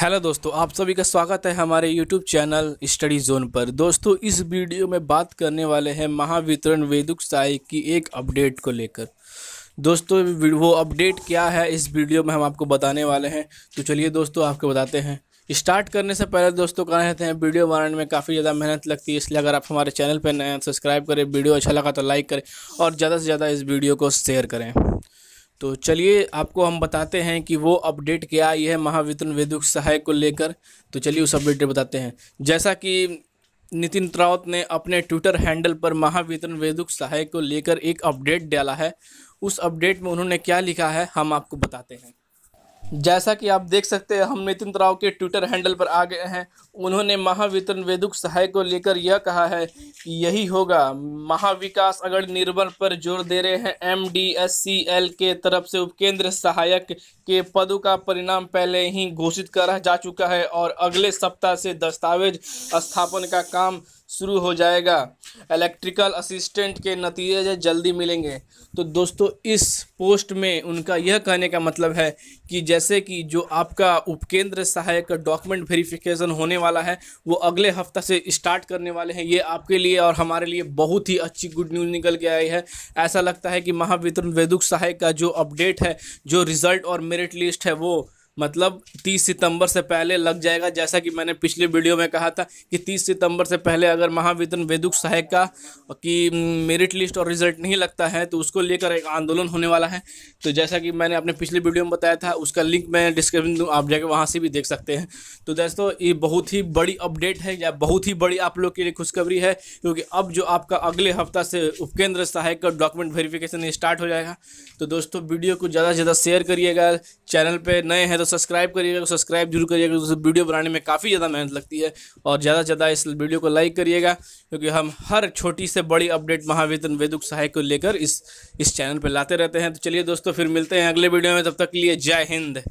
hello दोस्तों आप सभी का स्वागत है हमारे यूट्यूब चैनल स्टडी जोन पर दोस्तों इस वीडियो में बात करने वाले हैं महावितरण वेदुक साई की एक अपडेट को लेकर दोस्तों वो अपडेट क्या है इस वीडियो में हम आपको बताने वाले हैं तो चलिए दोस्तों आपको बताते हैं स्टार्ट करने से पहले दोस्तों कह रहते हैं वीडियो बनाने में काफ़ी ज़्यादा मेहनत लगती है इसलिए अगर आप हमारे चैनल पर नए सब्सक्राइब करें वीडियो अच्छा लगा तो लाइक करें और ज़्यादा से ज़्यादा इस वीडियो को शेयर करें तो चलिए आपको हम बताते हैं कि वो अपडेट क्या आई है महावितरण विद्युत सहायक को लेकर तो चलिए उस अपडेट बताते हैं जैसा कि नितिन राउत ने अपने ट्विटर हैंडल पर महावितरण वेदुक सहायक को लेकर एक अपडेट डाला है उस अपडेट में उन्होंने क्या लिखा है हम आपको बताते हैं जैसा कि आप देख सकते हैं हम नितिन राव के ट्विटर हैंडल पर आ गए हैं उन्होंने महावितरण वेदुक सहाय को लेकर यह कहा है कि यही होगा महाविकास अगर निर्भर पर जोर दे रहे हैं M D S C L के तरफ से उपकेंद्र सहायक के पदों का परिणाम पहले ही घोषित करा जा चुका है और अगले सप्ताह से दस्तावेज स्थापन का काम शुरू हो जाएगा इलेक्ट्रिकल असिस्टेंट के नतीजे जल्दी मिलेंगे तो दोस्तों इस पोस्ट में उनका यह कहने का मतलब है कि जैसे कि जो आपका उपकेंद्र सहायक डॉक्यूमेंट वेरिफिकेशन होने वाला है वो अगले हफ्ता से स्टार्ट करने वाले हैं ये आपके लिए और हमारे लिए बहुत ही अच्छी गुड न्यूज़ निकल के आई है ऐसा लगता है कि महावितरण वेदुक सहायक का जो अपडेट है जो रिज़ल्ट और मेरिट लिस्ट है वो मतलब 30 सितंबर से पहले लग जाएगा जैसा कि मैंने पिछले वीडियो में कहा था कि 30 सितंबर से पहले अगर महावितरण वेदुक सहायक का की मेरिट लिस्ट और रिजल्ट नहीं लगता है तो उसको लेकर एक आंदोलन होने वाला है तो जैसा कि मैंने अपने पिछले वीडियो में बताया था उसका लिंक मैं डिस्क्रिप्शन दूँ आप जाके वहाँ से भी देख सकते हैं तो दोस्तों ये बहुत ही बड़ी अपडेट है या बहुत ही बड़ी आप लोग के लिए खुशखबरी है क्योंकि अब जो आपका अगले हफ्ता से उपकेंद्र सहायक का डॉक्यूमेंट वेरीफिकेशन स्टार्ट हो जाएगा तो दोस्तों वीडियो को ज़्यादा से ज़्यादा शेयर करिएगा चैनल पर नए हैं तो सब्सक्राइब करिएगा सब्सक्राइब जरूर करिएगा तो वीडियो बनाने में काफ़ी ज़्यादा मेहनत लगती है और ज़्यादा से ज़्यादा इस वीडियो को लाइक करिएगा क्योंकि हम हर छोटी से बड़ी अपडेट महावेतन वेदुक सहायक को लेकर इस इस चैनल पर लाते रहते हैं तो चलिए दोस्तों फिर मिलते हैं अगले वीडियो में तब तक के लिए जय हिंद